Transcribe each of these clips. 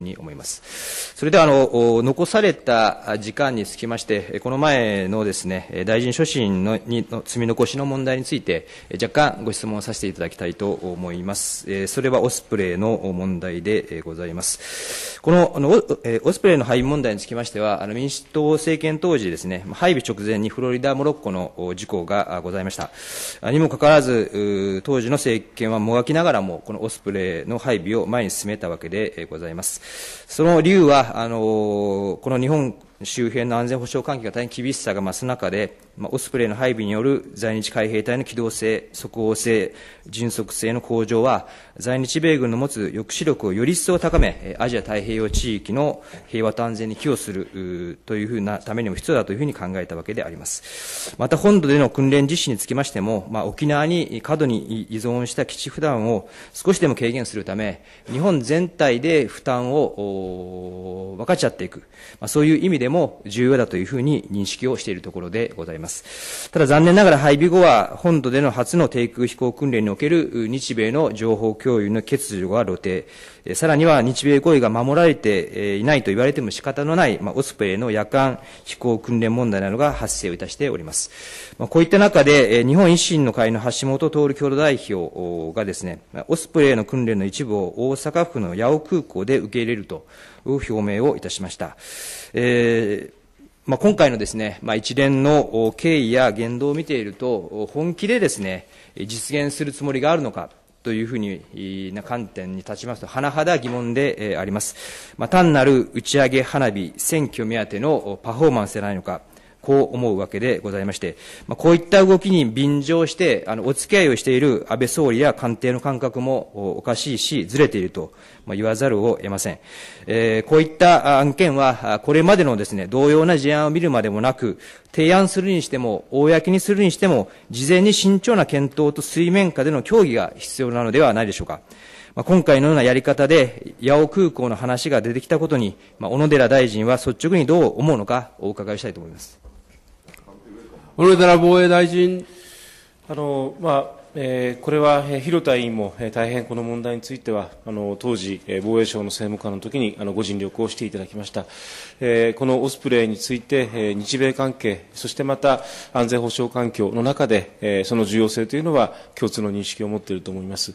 に思いますそれではあの残された時間につきまして、この前のですね大臣所信のにの積み残しの問題について、若干ご質問させていただきたいと思います。それはオスプレイの問題でございます。このオスプレイの配備問題につきましては、あの民主党政権当時、ですね配備直前にフロリダ、モロッコの事故がございました。にもかかわらず、当時の政権はもがきながらも、このオスプレイの配備を前に進めたわけでございます。その理由は、あの、この日本周辺の安全保障関係が大変厳しさが増す中で、まあ、オスプレイの配備による在日海兵隊の機動性、即応性、迅速性の向上は、在日米軍の持つ抑止力をより一層高め、アジア太平洋地域の平和と安全に寄与するというふうなためにも必要だというふうに考えたわけであります。また本土での訓練実施につきましても、まあ、沖縄に過度に依存した基地負担を少しでも軽減するため、日本全体で負担を分かち合っていく、まあ、そういう意味でても重要だというふうに認識をしているところでございます。ただ残念ながら配備後は、本土での初の低空飛行訓練における日米の情報共有の欠如が露呈、さらには日米合意が守られていないと言われても仕方のない、まあ、オスプレイの夜間飛行訓練問題などが発生をいたしております。まあ、こういった中で、日本維新の会の橋本徹共同代表がですね、オスプレイの訓練の一部を大阪府の八尾空港で受け入れると表明をいたしました。えーまあ、今回のですね、まあ、一連の経緯や言動を見ていると、本気でですね、実現するつもりがあるのか、というふうにな観点に立ちますと、甚だ疑問であります。まあ、単なる打ち上げ花火、選挙目当てのパフォーマンスでないのか、こう思うわけでございまして、まあ、こういった動きに便乗して、あの、お付き合いをしている安倍総理や官邸の感覚もおかしいし、ずれていると、ま言わざるを得ません。えー、こういった案件は、これまでのですね、同様な事案を見るまでもなく、提案するにしても、公にするにしても、事前に慎重な検討と水面下での協議が必要なのではないでしょうか。ま今回のようなやり方で、八尾空港の話が出てきたことに、ま小野寺大臣は率直にどう思うのか、お伺いしたいと思います。小野寺防衛大臣。あのまあえこれは、広田委員も、大変この問題についてはあの当時、え防衛省の政務官の時にあのご尽力をしていただきました、えこのオスプレイについて、え日米関係そしてまた安全保障環境の中で、えその重要性というのは共通の認識を持っていると思います、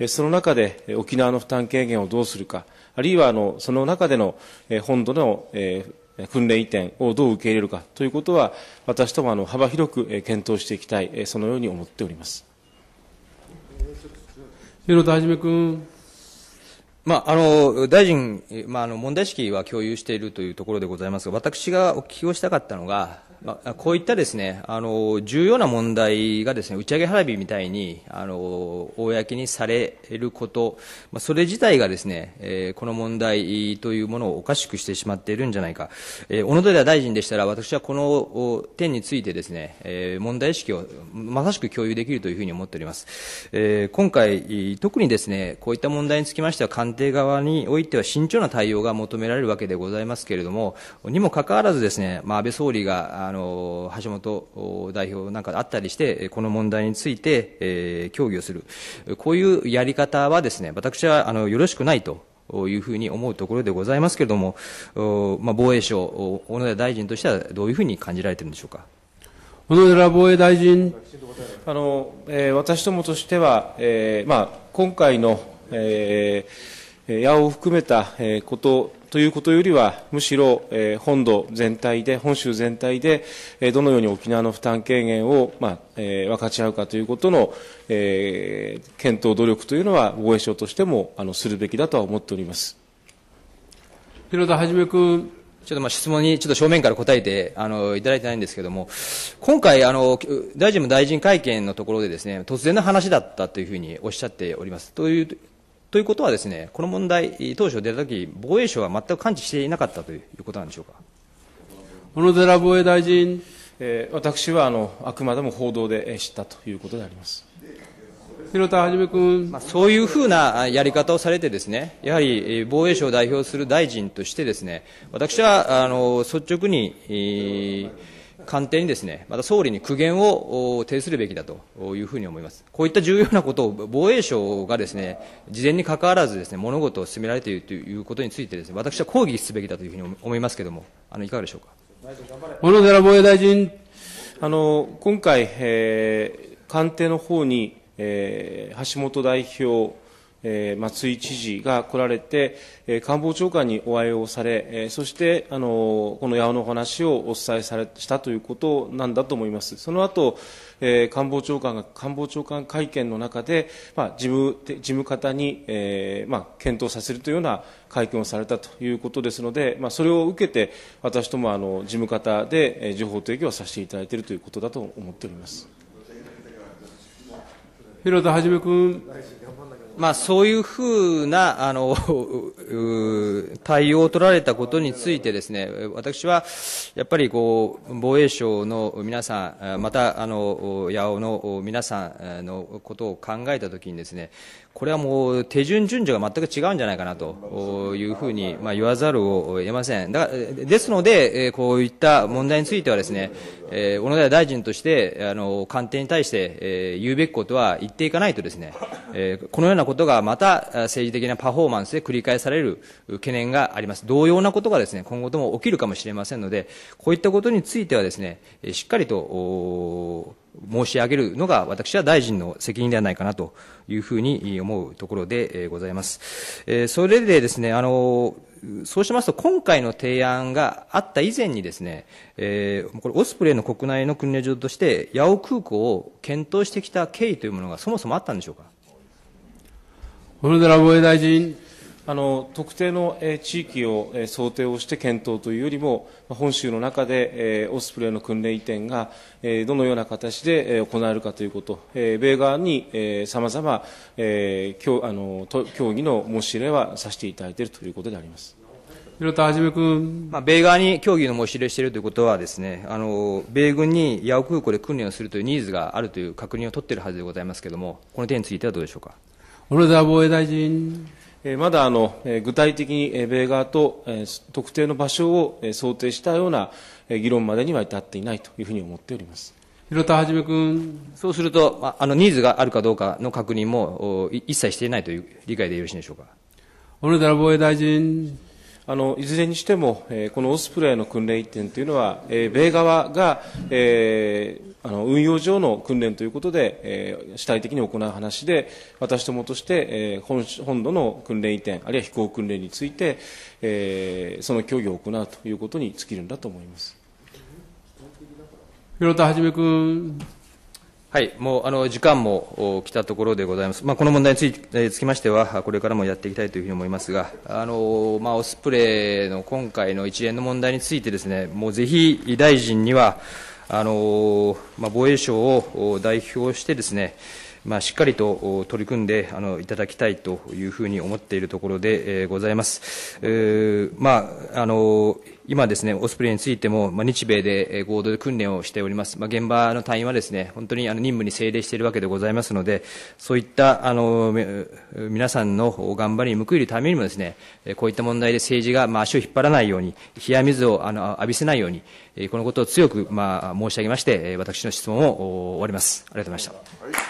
えその中で沖縄の負担軽減をどうするかあるいはあのその中での、え本土の、え訓練移転をどう受け入れるかということは、私どもあの幅広く検討していきたい、そのように思っております。広田はじめ君。まあ、あの大臣、まあ、あの問題意識は共有しているというところでございますが、私がお聞きをしたかったのが、まあ、こういったですねあの重要な問題がですね打ち上げ花火みたいにあの公にされること、まあ、それ自体がですね、えー、この問題というものをおかしくしてしまっているんじゃないか、えー、小野寺大臣でしたら、私はこの点についてですね、えー、問題意識をまさしく共有できるというふうに思っております。えー、今回、特にですねこういった問題につきましては、官邸側においては慎重な対応が求められるわけでございますけれども、にもかかわらず、ですね、まあ、安倍総理があの橋本代表なんかあったりして、この問題について、えー、協議をする、こういうやり方はですね私はあのよろしくないと。いうふうに思うところでございますけれども、まあ、防衛省、小野寺大臣としてはどういうふうに感じられているんでしょうか小野寺防衛大臣あの、えー、私どもとしては、えーまあ、今回の、えー、矢を含めたことということよりは、むしろ、え本土全体で、本州全体で、えどのように沖縄の負担軽減を、まあえ分かち合うかということの、え検討努力というのは、防衛省としてもあのするべきだとは思っております。広田はじめ君ちょっとまあ質問にちょっと正面から答えてあのいただいてないんですけれども、今回あの、大臣も大臣会見のところでです、ね、突然の話だったというふうにおっしゃっております。というということはですね、この問題、当初出たとき、防衛省は全く感知していなかったということなんでしょうか。小野寺防衛大臣。えー、私はあのあくまでも報道で知ったということであります。広田はじめ君、まあ、そういうふうなやり方をされてですね、やはり防衛省を代表する大臣としてですね、私はあの率直に、えー官邸にですね、また総理に苦言を呈するべきだというふうに思います。こういった重要なことを防衛省がですね、事前に関わらずですね、物事を進められているということについてですね、私は抗議すべきだというふうに思いますけれども、あの、いかがでしょうか。小野寺防衛大臣。あの、今回、えー、官邸の方に、えー、橋本代表、えー、松井知事が来られて、えー、官房長官にお会いをされ、えー、そして、あのこの八尾の話をお伝えされしたということなんだと思います。その後、えー、官房長官が官房長官会見の中で、まあ、事務事務方に、えーまあ、検討させるというような会見をされたということですので、まあ、それを受けて私どもあの事務方で、え情報提供をさせていただいているということだと思っております。広田はじめ君。まあ、そういうふうなあの 対応を取られたことについてですね私はやっぱりこう防衛省の皆さんまたあの八尾の皆さんのことを考えたときにですねこれはもう手順順序が全く違うんじゃないかなというふうに、まあ、言わざるを得ませんだですのでこういった問題についてはですね小野寺大臣としてあの官邸に対して言うべきことは言っていかないとですねこのようななことがまた政治的なパフォーマンスで繰り返される懸念があります。同様なことがですね、今後とも起きるかもしれませんので、こういったことについてはですね、しっかりと申し上げるのが私は大臣の責任ではないかなというふうに思うところでございます。それでですね、あの、そうしますと、今回の提案があった以前にですね、えー、これ、オスプレイの国内の訓練場として、八尾空港を検討してきた経緯というものがそもそもあったんでしょうか。小野寺防衛大臣。あの特定の、地域を、想定をして検討というよりも、本州の中で、オスプレイの訓練移転が、どのような形で、行われるかということ、米側に、さまざま協議の申し入れはさせていただいているということであります。広田一君、まあ、米側に協議の申し入れしているということはです、ね、あの米軍に八尾空港で訓練をするというニーズがあるという確認を取っているはずでございますけれども、この点についてはどうでしょうか。小野寺防衛大臣。まだあの具体的に米側と特定の場所を想定したような議論までには至っていないというふうに思っております。広田一君。そうすると、あのニーズがあるかどうかの確認も一切していないという理解でよろしいでしょうか。小野寺防衛大臣。あのいずれにしても、えー、このオスプレイの訓練一点というのは、えー、米側が、えー、あの運用上の訓練ということで、えー、主体的に行う話で私どもとして、えー、本本土の訓練移転あるいは飛行訓練について、えー、その協議を行うということに尽きるんだと思います。広田はじめ君はい、もうあの時間も来たところでございます、まあ、この問題についてつきましては、これからもやっていきたいというふうに思いますが、あのまあ、オスプレイの今回の一連の問題について、ですねもうぜひ大臣には、あのまあ、防衛省を代表して、ですね、まあ、しっかりと取り組んであのいただきたいというふうに思っているところで、えございます。えーまああの今ですね、オスプレイについても、まあ、日米で合同で訓練をしております。まあ、現場の隊員はですね、本当にあの任務に精霊しているわけでございますので、そういった、あの、皆さんの頑張りに報いるためにもですね、こういった問題で政治が、まあ、足を引っ張らないように、冷や水をあの浴びせないように、このことを強く、まあ、申し上げまして、私の質問を終わります。ありがとうございました。